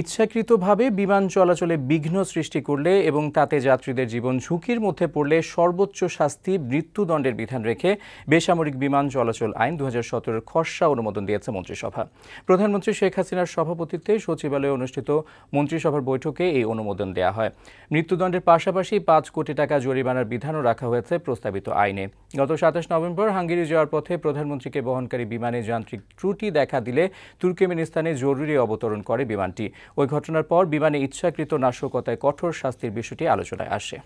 ইচ্ছাকৃতভাবে বিমান চলাচলে বিঘ্ন সৃষ্টি করলে এবং তাতে যাত্রীদের জীবন ঝুঁকির মধ্যে পড়লে সর্বোচ্চ শাস্তি মৃত্যুদণ্ডের বিধান রেখে বেসামরিক বিমান চলাচল আইন দু হাজার খসড়া অনুমোদন দিয়েছে মন্ত্রিসভা প্রধানমন্ত্রী শেখ হাসিনার সভাপতিত্বে সচিবালয়ে অনুষ্ঠিত মন্ত্রিসভার বৈঠকে এই অনুমোদন দেওয়া হয় মৃত্যুদণ্ডের পাশাপাশি পাঁচ কোটি টাকা জরিমানার বিধানও রাখা হয়েছে প্রস্তাবিত আইনে গত সাতাশ নভেম্বর হাঙ্গেরি যাওয়ার পথে প্রধানমন্ত্রীকে বহনকারী বিমানে যান্ত্রিক ত্রুটি দেখা দিলে তুর্কমেনিস্তানে জরুরি অবতরণ করে বিমানটি ওই ঘটনার পর বিমানে ইচ্ছাকৃত নাশকতায় কঠোর শাস্তির বিষয়টি আলোচনায় আসে